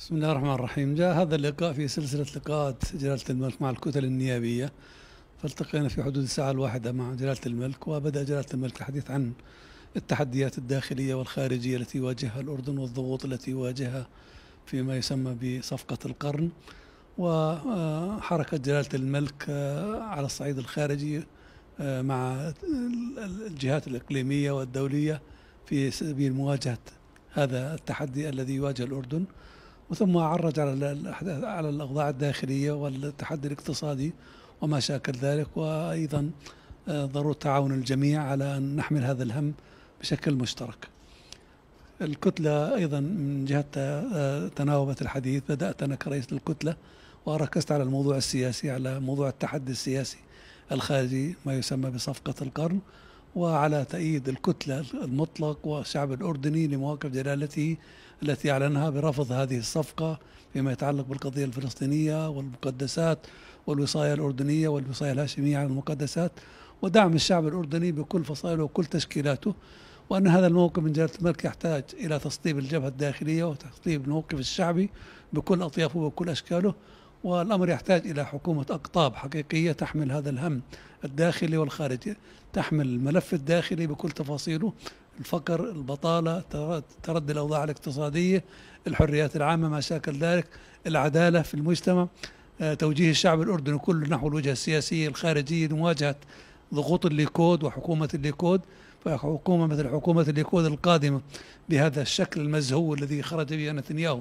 بسم الله الرحمن الرحيم جاء هذا اللقاء في سلسلة لقاءات جلالة الملك مع الكتل النيابية فالتقينا في حدود الساعة الواحدة مع جلالة الملك وبدأ جلالة الملك الحديث عن التحديات الداخلية والخارجية التي يواجهها الأردن والضغوط التي يواجهها فيما يسمى بصفقة القرن وحركة جلالة الملك آه، على الصعيد الخارجي آه، مع الجهات الإقليمية والدولية في سبيل مواجهة هذا التحدي الذي يواجه الأردن وثم عرج على الاحداث على الاوضاع الداخليه والتحدي الاقتصادي وما شاكل ذلك وايضا آه، ضروره تعاون الجميع على ان نحمل هذا الهم بشكل مشترك. الكتله ايضا من جهه آه، تناوبت الحديث بدات انا كرئيس للكتله وركزت على الموضوع السياسي على موضوع التحدي السياسي الخارجي ما يسمى بصفقه القرن وعلى تأييد الكتلة المطلق والشعب الأردني لمواقف جلالته التي أعلنها برفض هذه الصفقة فيما يتعلق بالقضية الفلسطينية والمقدسات والوصاية الأردنية والوصاية الهاشمية على المقدسات ودعم الشعب الأردني بكل فصائله وكل تشكيلاته وأن هذا الموقف من جلالة الملك يحتاج إلى تسطيب الجبهة الداخلية وتسطيب الموقف الشعبي بكل أطيافه وكل أشكاله والأمر يحتاج إلى حكومة أقطاب حقيقية تحمل هذا الهم الداخلي والخارجي تحمل الملف الداخلي بكل تفاصيله الفقر البطالة تردي الأوضاع الاقتصادية الحريات العامة ما شاكل ذلك العدالة في المجتمع آه، توجيه الشعب الأردني كله نحو الوجهة السياسية الخارجية لمواجهة ضغوط الليكود وحكومة الليكود فحكومة مثل حكومة الليكود القادمة بهذا الشكل المزهو الذي خرج به نتنياهو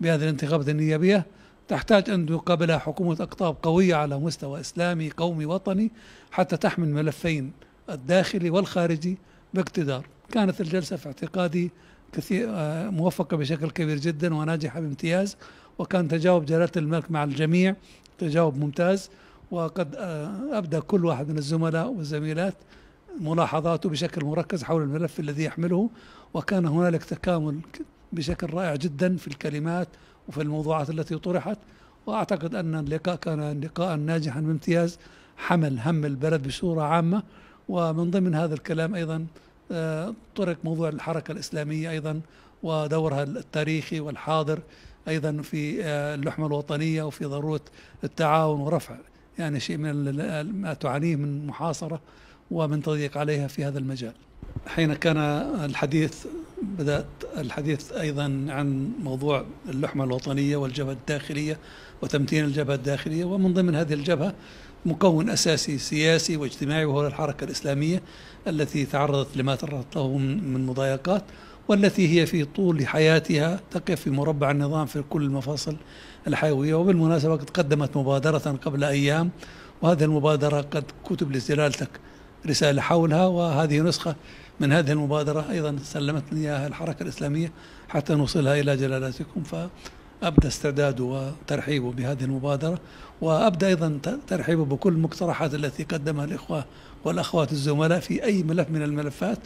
بهذه الانتخابات النيابية تحتاج أن تقابلها حكومة أقطاب قوية على مستوى إسلامي قومي وطني حتى تحمل الملفين الداخلي والخارجي باقتدار كانت الجلسة في اعتقادي كثير آه، موفقة بشكل كبير جدا وناجحة بامتياز وكان تجاوب جلالة الملك مع الجميع تجاوب ممتاز وقد آه، أبدى كل واحد من الزملاء والزميلات ملاحظاته بشكل مركز حول الملف الذي يحمله وكان هنالك تكامل بشكل رائع جدا في الكلمات وفي الموضوعات التي طرحت وأعتقد أن اللقاء كان لقاء ناجحا بامتياز حمل هم البلد بصورة عامة ومن ضمن هذا الكلام أيضا آه، طرق موضوع الحركة الإسلامية أيضا ودورها التاريخي والحاضر أيضا في آه، اللحمة الوطنية وفي ضرورة التعاون ورفع يعني شيء من ما تعانيه من محاصرة ومن تضييق عليها في هذا المجال حين كان الحديث بدأت الحديث أيضا عن موضوع اللحمة الوطنية والجبهة الداخلية وتمتين الجبهة الداخلية ومن ضمن هذه الجبهة مكون أساسي سياسي واجتماعي وهو الحركة الإسلامية التي تعرضت لما تعرضت له من مضايقات والتي هي في طول حياتها تقف في مربع النظام في كل المفاصل الحيوية وبالمناسبة قد قدمت مبادرة قبل أيام وهذه المبادرة قد كتب لزلالتك رسالة حولها وهذه نسخة من هذه المبادرة أيضا سلمتني إياها الحركة الإسلامية حتى نوصلها إلى جلالتكم فأبدأ استعداده وترحيبه بهذه المبادرة وأبدأ أيضا ترحيبه بكل المقترحات التي قدمها الإخوة والأخوات الزملاء في أي ملف من الملفات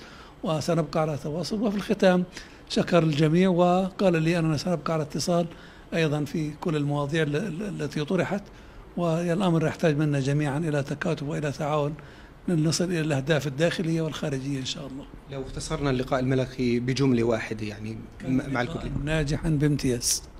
وسنبقى على تواصل وفي الختام شكر الجميع وقال لي أننا سنبقى على اتصال أيضا في كل المواضيع التي طرحت والأمر يحتاج منا جميعا إلى تكاتف وإلى تعاون لنصل إلى الأهداف الداخلية والخارجية إن شاء الله لو اختصرنا اللقاء الملكي بجملة واحدة يعني مع الكتلة ناجحا بامتياز